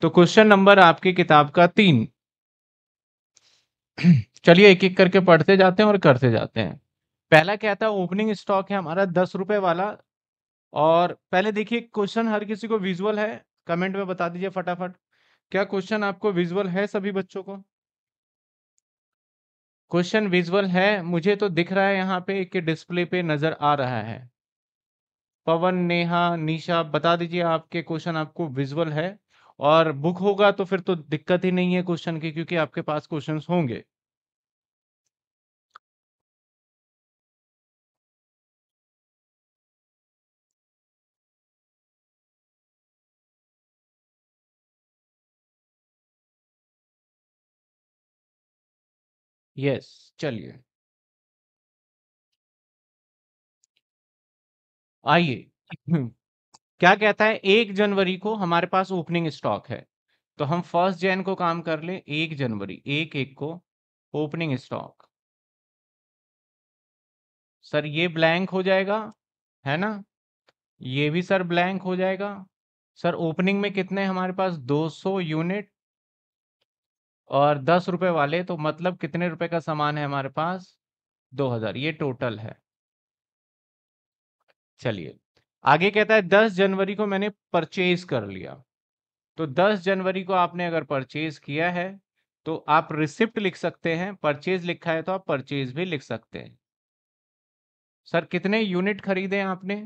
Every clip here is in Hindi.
तो क्वेश्चन नंबर आपकी किताब का तीन चलिए एक एक करके पढ़ते जाते हैं और करते जाते हैं पहला क्या था ओपनिंग स्टॉक है हमारा दस रुपए वाला और पहले देखिए क्वेश्चन हर किसी को विजुअल है कमेंट में बता दीजिए फटाफट क्या क्वेश्चन आपको विजुअल है सभी बच्चों को क्वेश्चन विजुअल है मुझे तो दिख रहा है यहाँ पे कि डिस्प्ले पे नजर आ रहा है पवन नेहा निशा बता दीजिए आपके क्वेश्चन आपको विजुअल है और बुक होगा तो फिर तो दिक्कत ही नहीं है क्वेश्चन की क्योंकि आपके पास क्वेश्चंस होंगे यस yes, चलिए आइए क्या कहता है एक जनवरी को हमारे पास ओपनिंग स्टॉक है तो हम फर्स्ट जैन को काम कर ले एक जनवरी एक एक को ओपनिंग स्टॉक सर ये ब्लैंक हो जाएगा है ना ये भी सर ब्लैंक हो जाएगा सर ओपनिंग में कितने हमारे पास 200 यूनिट और दस रुपए वाले तो मतलब कितने रुपए का सामान है हमारे पास 2000 ये टोटल है चलिए आगे कहता है दस जनवरी को मैंने परचेज कर लिया तो दस जनवरी को आपने अगर परचेज किया है तो आप रिसिप्ट लिख सकते हैं परचेज लिखा है तो आप परचेज भी लिख सकते हैं सर कितने यूनिट खरीदे आपने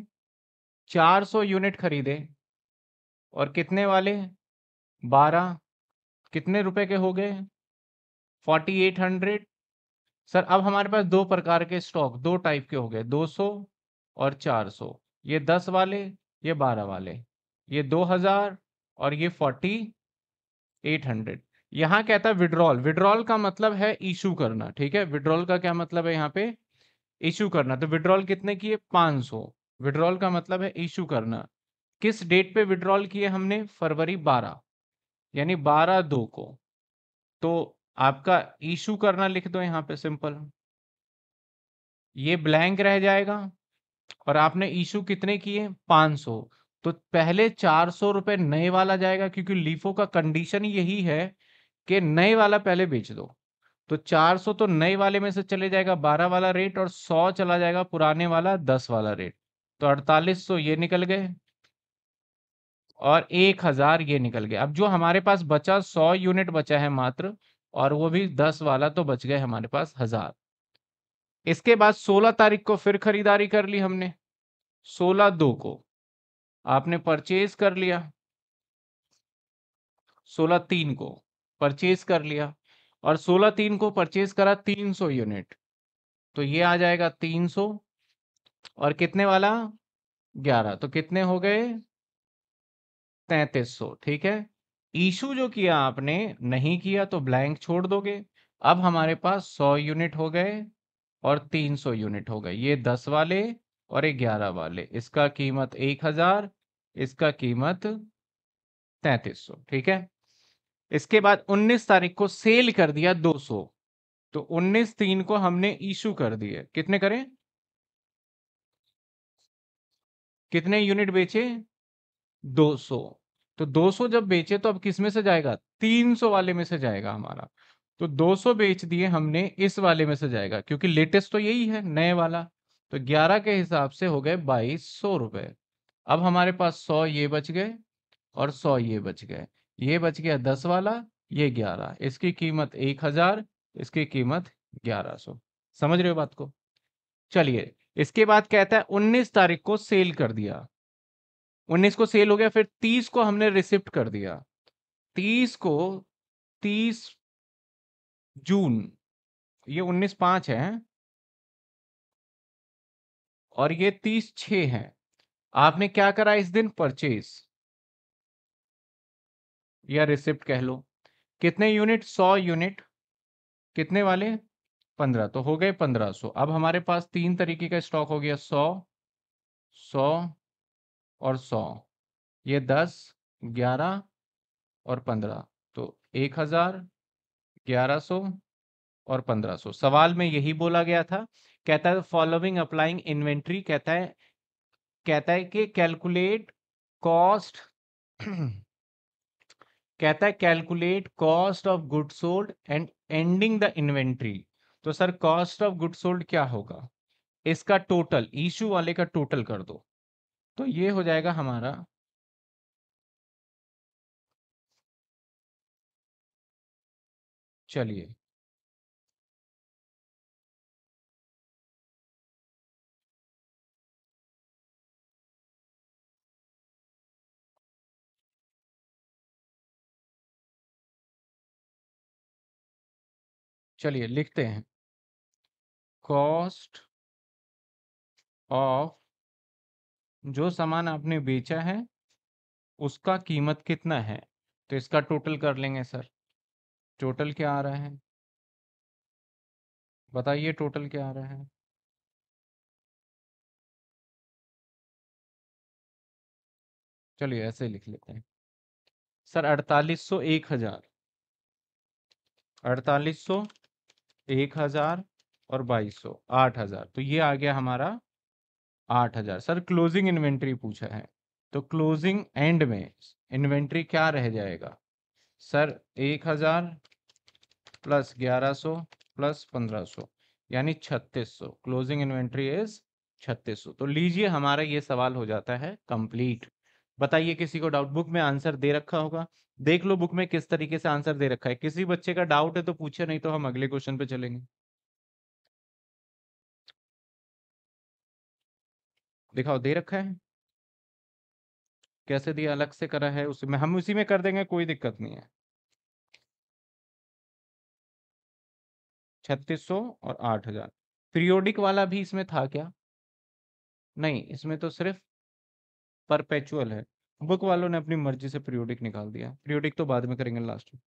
400 यूनिट खरीदे और कितने वाले 12 कितने रुपए के हो गए 4800 सर अब हमारे पास दो प्रकार के स्टॉक दो टाइप के हो गए 200 और 400 ये दस वाले ये बारह वाले ये दो हजार और ये फोर्टी एट हंड्रेड यहाँ कहता है विड्रॉल विड्रॉल का मतलब है इशू करना ठीक है विड्रॉल का क्या मतलब है यहाँ पे इशू करना तो विड्रॉल कितने किए पाँच सौ विड्रॉल का मतलब है इशू करना किस डेट पे विड्रॉल किए हमने फरवरी बारह यानी बारह दो को तो आपका इशू करना लिख दो यहाँ पे सिंपल ये ब्लैंक रह जाएगा और आपने इशू कितने किए 500 तो पहले चार सौ रुपए नए वाला जाएगा क्योंकि लीफो का कंडीशन यही है कि नए वाला पहले बेच दो तो 400 तो नए वाले में से चले जाएगा 12 वाला रेट और 100 चला जाएगा पुराने वाला 10 वाला रेट तो 4800 ये निकल गए और 1000 ये निकल गए अब जो हमारे पास बचा 100 यूनिट बचा है मात्र और वो भी 10 वाला तो बच गए हमारे पास हजार इसके बाद 16 तारीख को फिर खरीदारी कर ली हमने 16 दो को आपने परचेज कर लिया 16 तीन को परचेज कर लिया और 16 तीन को परचेज करा 300 यूनिट तो ये आ जाएगा 300 और कितने वाला 11 तो कितने हो गए 3300 ठीक है इशू जो किया आपने नहीं किया तो ब्लैंक छोड़ दोगे अब हमारे पास 100 यूनिट हो गए और 300 यूनिट हो गए ये 10 वाले और 11 वाले इसका कीमत 1000 इसका कीमत 3300 ठीक है इसके बाद 19 तारीख को सेल कर दिया 200 तो 19 तीन को हमने इशू कर दिए कितने करें कितने यूनिट बेचे 200 तो 200 जब बेचे तो अब किसमें से जाएगा 300 वाले में से जाएगा हमारा तो 200 बेच दिए हमने इस वाले में से जाएगा क्योंकि लेटेस्ट तो यही है नए वाला तो 11 के हिसाब से हो गए बाईस सौ अब हमारे पास 100 ये बच गए और 100 ये बच गए ये बच गया दस वाला ये ग्यारह इसकी कीमत एक हजार इसकी कीमत ग्यारह सौ समझ रहे हो बात को चलिए इसके बाद कहता है उन्नीस तारीख को सेल कर दिया उन्नीस को सेल हो गया फिर तीस को हमने रिसिप्ट कर दिया तीस को तीस जून ये उन्नीस पांच है और ये तीस छ है आपने क्या करा इस दिन परचेज या रिसिप्ट कह लो कितने यूनिट सौ यूनिट कितने वाले पंद्रह तो हो गए पंद्रह सो अब हमारे पास तीन तरीके का स्टॉक हो गया सौ सौ और सौ ये दस ग्यारह और पंद्रह तो एक हजार 1100 और 1500 सवाल में यही बोला गया था कहता है फॉलोइंग अप्लाइंग इन्वेंट्री कहता है कहता है कि कैलकुलेट कॉस्ट कहता है calculate cost of good sold and ending the inventory तो sir cost of good sold क्या होगा इसका टोटल इशू वाले का टोटल कर दो तो ये हो जाएगा हमारा चलिए चलिए लिखते हैं कॉस्ट ऑफ जो सामान आपने बेचा है उसका कीमत कितना है तो इसका टोटल कर लेंगे सर टोटल क्या आ रहा है बताइए टोटल क्या आ रहा है चलिए ऐसे लिख लेते हैं सर अड़तालीस सौ एक हजार अड़तालीस सौ एक हजार और बाईस सौ आठ हजार तो ये आ गया हमारा आठ हजार सर क्लोजिंग इन्वेंट्री पूछा है तो क्लोजिंग एंड में इन्वेंट्री क्या रह जाएगा सर एक हजार प्लस ग्यारह सौ प्लस पंद्रह सो यानी छत्तीस सौ क्लोजिंग इन्वेंट्री इज छत्तीस सौ तो लीजिए हमारा ये सवाल हो जाता है कंप्लीट बताइए किसी को डाउट बुक में आंसर दे रखा होगा देख लो बुक में किस तरीके से आंसर दे रखा है किसी बच्चे का डाउट है तो पूछे नहीं तो हम अगले क्वेश्चन पे चलेंगे दिखाओ दे रखा है कैसे दिया अलग से करा है उसी में हम उसी में कर देंगे कोई दिक्कत नहीं है छत्तीस सौ और आठ हजार पीरियोडिक वाला भी इसमें था क्या नहीं इसमें तो सिर्फ परपेचुअल है बुक वालों ने अपनी मर्जी से पीरियोडिक निकाल दिया पीरियोडिक तो बाद में करेंगे लास्ट में